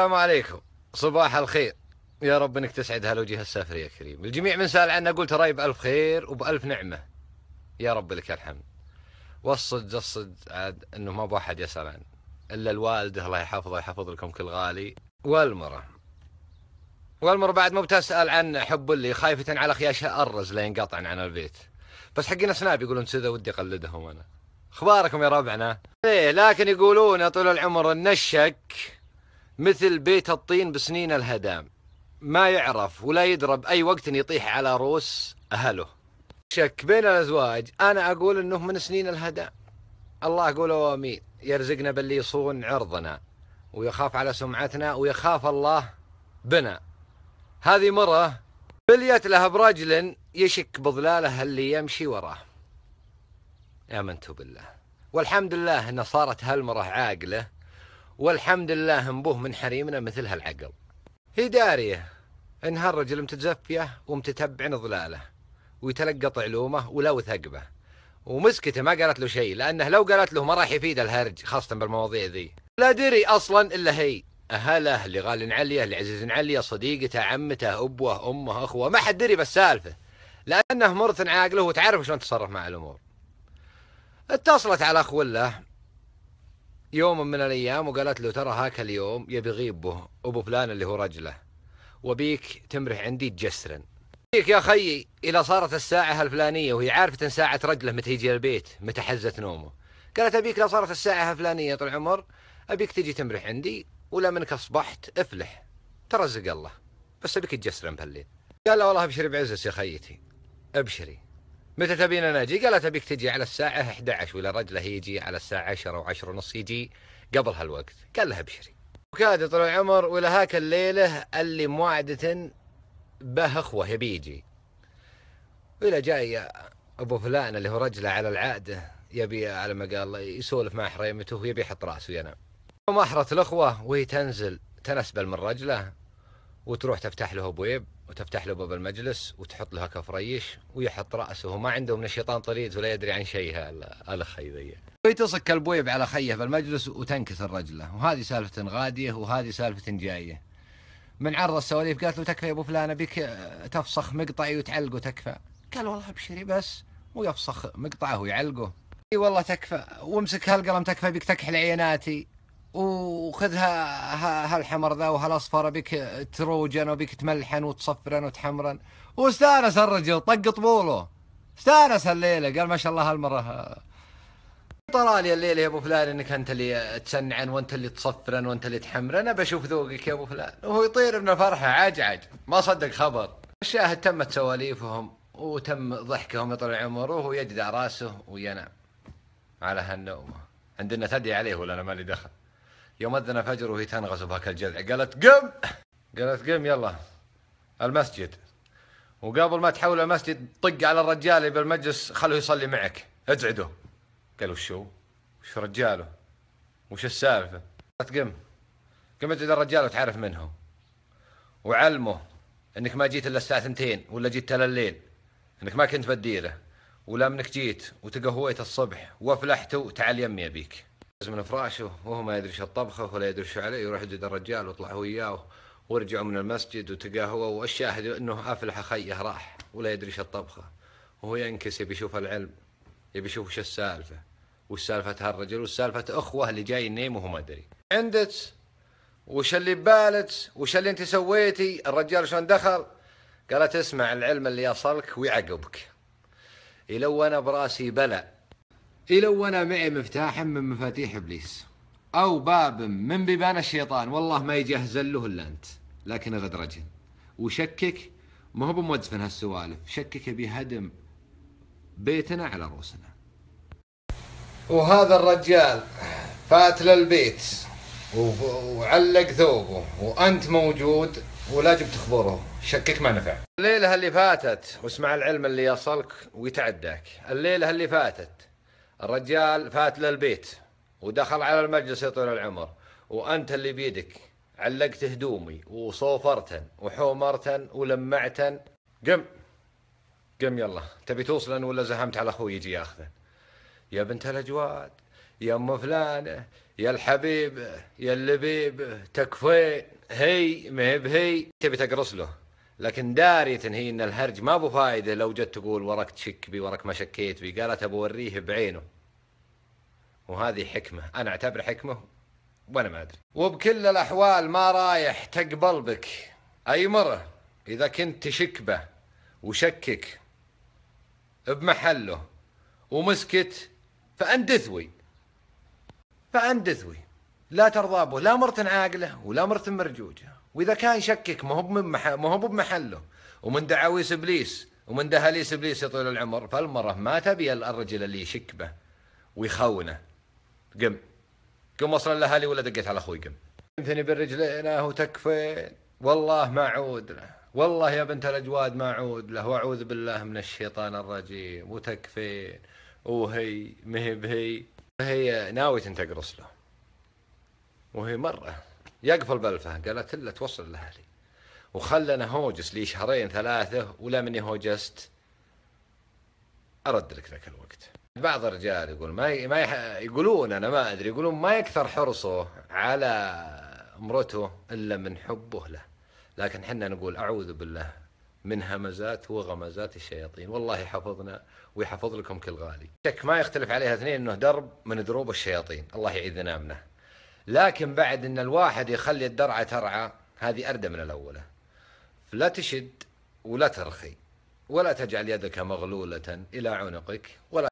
السلام عليكم صباح الخير يا رب انك تسعد هالوجه السافر يا كريم الجميع من سال عنا قلت راي بألف خير وبألف نعمة يا رب لك الحمد والصدق الصدق عاد انه ما بواحد يسأل عنه الا الوالدة الله يحفظه يحفظ لكم كل غالي والمرة والمرة بعد مو بتسأل عن حب اللي خايفة على خياشه أرز لا ينقطع عن البيت بس حقين سناب يقولون كذا ودي أقلدهم أنا اخباركم يا ربعنا؟ ايه لكن يقولون يا طول العمر ان الشك مثل بيت الطين بسنين الهدام ما يعرف ولا يدرى بأي وقت يطيح على رؤوس أهله شك بين الأزواج أنا أقول أنه من سنين الهدام الله أقول أمين يرزقنا باللي يصون عرضنا ويخاف على سمعتنا ويخاف الله بنا هذه مرة بليت لها برجل يشك بظلاله اللي يمشي وراه آمنت بالله والحمد لله أن صارت هالمرة عاقلة والحمد لله انبوه من حريمنا مثل هالعقل هي داريه انها الرجل متزفيه ومتتبع ظلاله ويتلقط علومه ولا وثقبه ومسكته ما قالت له شيء لانه لو قالت له ما راح يفيد الهرج خاصه بالمواضيع ذي لا دري اصلا الا هي اهله اللي غال عليه اللي عزيز عليه صديقته عمته ابوه امه اخوه ما حد دري بالسالفه لانه مرث عاقله وتعرف شلون تتصرف مع الامور اتصلت على اخ له يوم من الأيام وقالت له ترى هاك اليوم يبي يغيب أبو فلان اللي هو رجله وبيك تمرح عندي تجسرن بيك يا خيي إلى صارت الساعة الفلانية وهي عارفة إن ساعة رجله متى يجي البيت متى حزت نومه قالت أبيك لو صارت الساعة الفلانية طول عمر أبيك تجي تمرح عندي ولا منك أصبحت افلح ترزق الله بس أبيك تجسرن بهالليل قال والله ابشري بعزس يا خيتي ابشري متى تبين انا اجي؟ قالت ابيك تجي على الساعه 11 ولا رجله يجي على الساعه 10 او 10 ونص يجي قبل هالوقت قال لها ابشري وكاد طلع عمر ولا هاك الليله اللي موعدة به اخوه يبي يجي ولا جاي ابو فلان اللي هو رجله على العاده يبي على ما قال يسولف مع حريمته ويبي يحط راسه ينام وما الاخوه وهي تنزل تنسبل من رجله وتروح تفتح له ابويب وتفتح له باب المجلس وتحط لها كفريش ويحط راسه ما عنده من الشيطان طريد ولا يدري عن شيء الاخ ذي ويتصك البويب على خيه في المجلس وتنكسر رجله وهذه سالفه غاديه وهذه سالفه جايه من عرض السواليف قالت له تكفى يا ابو فلان ابيك آه، تفسخ مقطعي وتعلقه تكفى قال والله ابشري بس ويفسخ مقطعه ويعلقه اي والله تكفى وامسك هالقلم تكفى بيك تكحل عيناتي وخذ هالحمر ذا وهالاصفر ابيك تروجن وبك تملحن وتصفرن وتحمرن واستانس الرجل طق طبوله استانس الليله قال ما شاء الله هالمره طلع لي الليله يا ابو فلان انك انت اللي تسنعن وانت اللي تصفرن وانت اللي تحمرن انا بشوف ذوقك يا ابو فلان وهو يطير من الفرحه عجعج ما صدق خبر الشاهد تمت سواليفهم وتم ضحكهم يطلع عمره وهو يجدع راسه وينام على هالنومه عندنا ثدي عليه ولا انا مالي دخل يوم أذن الفجر وهي تنغص بهاك الجذع قالت قم قالت قم يلا المسجد وقبل ما تحول المسجد طق على الرجال اللي بالمجلس خلوه يصلي معك ازعده قالوا شو وش رجاله وش السالفه قالت قم قم ازعد الرجال وتعرف منه وعلمه انك ما جيت الا الساعه ثنتين ولا جيت الليل انك ما كنت بالديره ولا منك جيت وتقهويت الصبح وافلحت وتعال يمي ابيك من فراشه وهو ما يدري شو الطبخه ولا يدري شو عليه يروح يجد الرجال ويطلع هو وياه ورجعوا من المسجد وتقاهوا والشاهد انه افلح خيه راح ولا يدري شو الطبخه وهو ينكس يبي يشوف العلم يبي يشوف شو السالفه وش سالفه هالرجل وش سالفه اخوه اللي جاي ينيم وهو ما ادري عندت وش اللي ببالت وش اللي انت سويتي الرجال شلون دخل قالت اسمع العلم اللي يصلك ويعقبك يلون براسي بلا لو أنا معي مفتاح من مفاتيح إبليس أو باب من بيبان الشيطان والله ما يجهز له إلا أنت لكن رجل وشكك ما هو بمودفن هالسوالف شكك بهدم بيتنا على رؤوسنا وهذا الرجال فات للبيت وعلق ثوبه وانت موجود ولا جبت خبره شكك ما نفع الليله اللي فاتت واسمع العلم اللي يصلك ويتعداك الليله اللي فاتت الرجال فات للبيت ودخل على المجلس يطول العمر وانت اللي بيدك علقت هدومي وصوفرتن وحومرتن ولمعتن قم قم يلا تبي توصلن ولا زهمت على اخوي يجي ياخذن يا بنت الاجواد يا ام فلانه يا الحبيب يا اللبيب تكفين هي ما هي تبي تقرص له لكن دارية هي ان الهرج ما بو فايده لو جت تقول وراك تشك بي وراك ما شكيت بي قالت ابو بعينه وهذه حكمه انا اعتبر حكمه وانا ما ادري وبكل الاحوال ما رايح تقبل بك اي مره اذا كنت تشك به وشكك بمحله ومسكت فاندثوي فاندثوي لا ترضى به لا مرت عاقله ولا مرت مرجوجه واذا كان يشكك ما هو ما هو بمحله ومن دعاويس ابليس ومن دهاليس ابليس يا طويل العمر فالمره ما تبي الرجل اللي يشك به ويخونه قم قم وصل الاهالي ولا دقيت على اخوي قم ثني بالرجلين وتكفين والله ما عود له والله يا بنت الاجواد ما عود له واعوذ بالله من الشيطان الرجيم وتكفين وهي مهي بهي هي ناوي تنتقرص له وهي مرة يقفل بلفه قالت له توصل لأهلي وخلنا هوجس لي شهرين ثلاثة ولا مني هوجست أرد لك ذاك الوقت بعض الرجال يقول ما ما يقولون أنا ما أدري يقولون ما يكثر حرصه على امرته إلا من حبه له لكن حنا نقول أعوذ بالله من همزات وغمزات الشياطين والله يحفظنا ويحفظ لكم كل غالي شك ما يختلف عليها اثنين أنه درب من دروب الشياطين الله يعيذنا منه لكن بعد ان الواحد يخلي الدرعه ترعى هذه اردى من الاولى فلا تشد ولا ترخي ولا تجعل يدك مغلوله الى عنقك ولا